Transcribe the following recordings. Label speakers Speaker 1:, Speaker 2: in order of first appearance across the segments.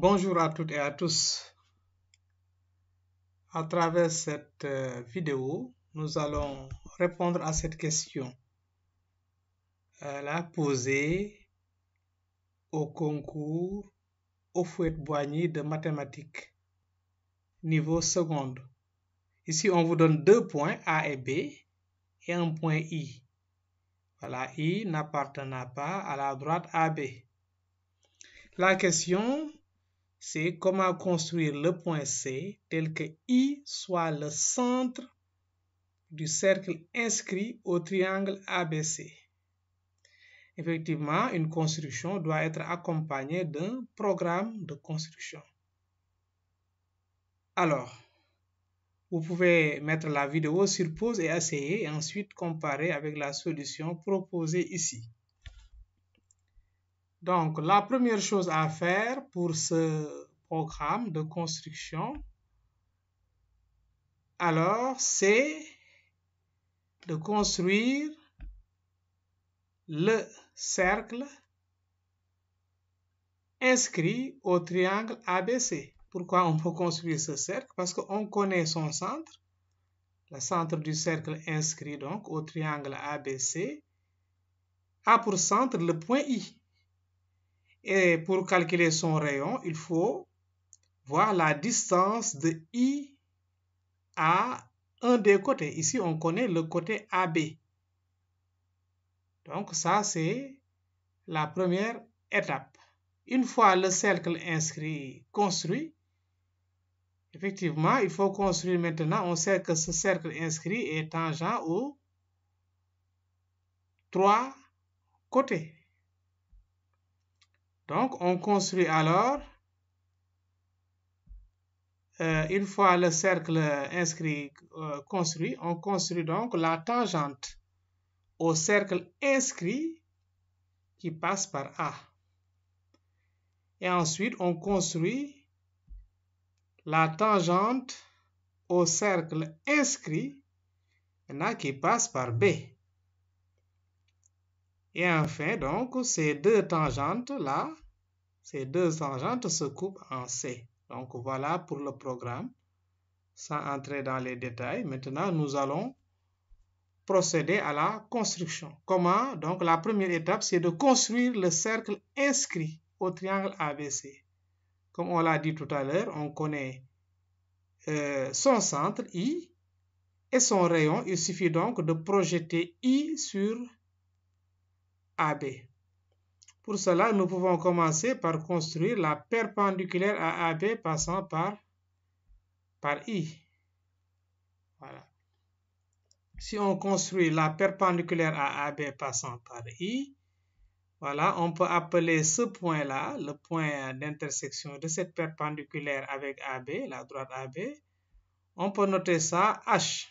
Speaker 1: Bonjour à toutes et à tous. À travers cette euh, vidéo, nous allons répondre à cette question. posée au concours au fouet boigny de mathématiques, niveau seconde. Ici, on vous donne deux points, A et B, et un point I. Voilà, I n'appartenant pas à la droite AB. La question c'est comment construire le point C tel que I soit le centre du cercle inscrit au triangle ABC. Effectivement, une construction doit être accompagnée d'un programme de construction. Alors, vous pouvez mettre la vidéo sur pause et essayer et ensuite comparer avec la solution proposée ici. Donc, la première chose à faire pour ce programme de construction, alors, c'est de construire le cercle inscrit au triangle ABC. Pourquoi on peut construire ce cercle Parce qu'on connaît son centre, le centre du cercle inscrit donc au triangle ABC a pour centre le point I. Et pour calculer son rayon, il faut voir la distance de I à un des côtés. Ici, on connaît le côté AB. Donc ça, c'est la première étape. Une fois le cercle inscrit construit, effectivement, il faut construire maintenant. On sait que ce cercle inscrit est tangent aux trois côtés. Donc, on construit alors euh, une fois le cercle inscrit euh, construit, on construit donc la tangente au cercle inscrit qui passe par A. Et ensuite, on construit la tangente au cercle inscrit qui passe par B. Et enfin, donc, ces deux tangentes-là ces deux tangentes se coupent en C. Donc voilà pour le programme. Sans entrer dans les détails, maintenant nous allons procéder à la construction. Comment Donc la première étape, c'est de construire le cercle inscrit au triangle ABC. Comme on l'a dit tout à l'heure, on connaît euh, son centre I et son rayon. Il suffit donc de projeter I sur AB. Pour cela, nous pouvons commencer par construire la perpendiculaire à AB passant par, I. Voilà. Si on construit la perpendiculaire à AB passant par I, voilà, on peut appeler ce point-là, le point d'intersection de cette perpendiculaire avec AB, la droite AB. On peut noter ça H.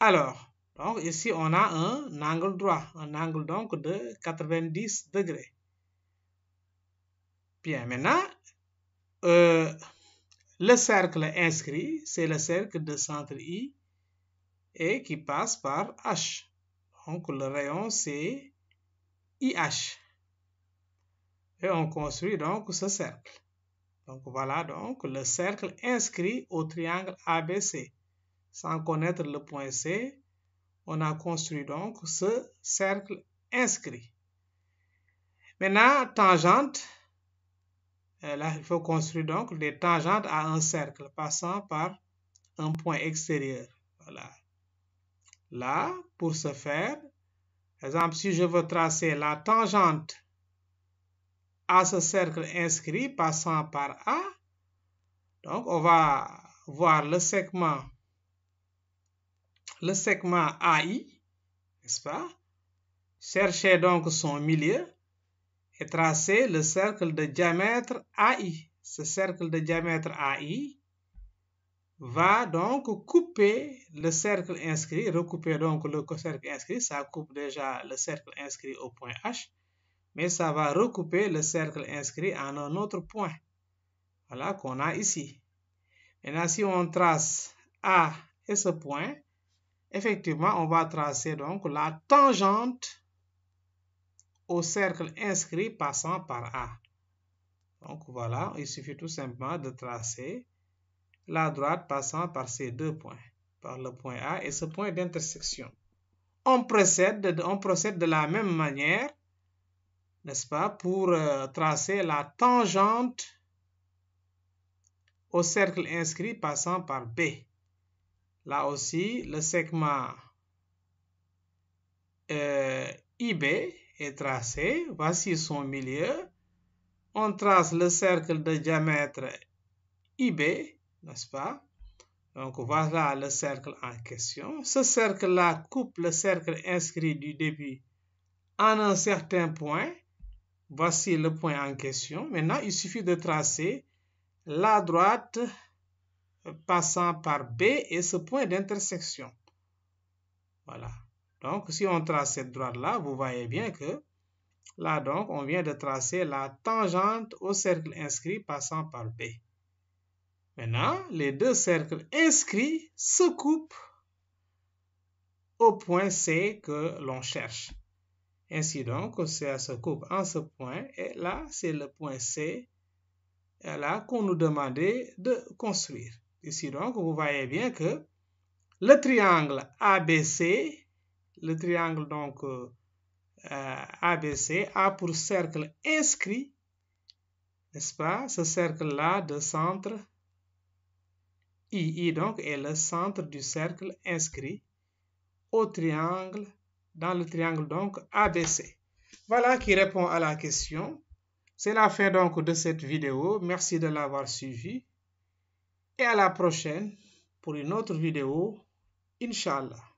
Speaker 1: Alors, donc ici, on a un angle droit, un angle donc de 90 degrés. Bien, maintenant, euh, le cercle inscrit, c'est le cercle de centre I et qui passe par H. Donc le rayon, c'est IH. Et on construit donc ce cercle. Donc voilà donc le cercle inscrit au triangle ABC. Sans connaître le point C, on a construit donc ce cercle inscrit. Maintenant, tangente, euh, là, il faut construire donc des tangentes à un cercle passant par un point extérieur. Voilà. Là, pour ce faire, par exemple, si je veux tracer la tangente à ce cercle inscrit passant par A, donc on va voir le segment le segment AI, n'est-ce pas Cherchez donc son milieu et tracez le cercle de diamètre AI. Ce cercle de diamètre AI va donc couper le cercle inscrit, recouper donc le cercle inscrit, ça coupe déjà le cercle inscrit au point H, mais ça va recouper le cercle inscrit en un autre point. Voilà qu'on a ici. Maintenant, si on trace A et ce point, Effectivement, on va tracer donc la tangente au cercle inscrit passant par A. Donc voilà, il suffit tout simplement de tracer la droite passant par ces deux points, par le point A et ce point d'intersection. On procède, de la même manière, n'est-ce pas, pour euh, tracer la tangente au cercle inscrit passant par B. Là aussi, le segment euh, IB est tracé. Voici son milieu. On trace le cercle de diamètre IB, n'est-ce pas? Donc voilà le cercle en question. Ce cercle-là coupe le cercle inscrit du début en un certain point. Voici le point en question. Maintenant, il suffit de tracer la droite passant par B et ce point d'intersection. Voilà. Donc, si on trace cette droite-là, vous voyez bien que là, donc, on vient de tracer la tangente au cercle inscrit passant par B. Maintenant, les deux cercles inscrits se coupent au point C que l'on cherche. Ainsi donc, ça se coupe en ce point et là, c'est le point C là qu'on nous demandait de construire. Ici donc, vous voyez bien que le triangle ABC, le triangle donc euh, ABC a pour cercle inscrit, n'est-ce pas, ce cercle-là de centre II donc est le centre du cercle inscrit au triangle, dans le triangle donc ABC. Voilà qui répond à la question. C'est la fin donc de cette vidéo. Merci de l'avoir suivi et à la prochaine pour une autre vidéo, Inch'Allah.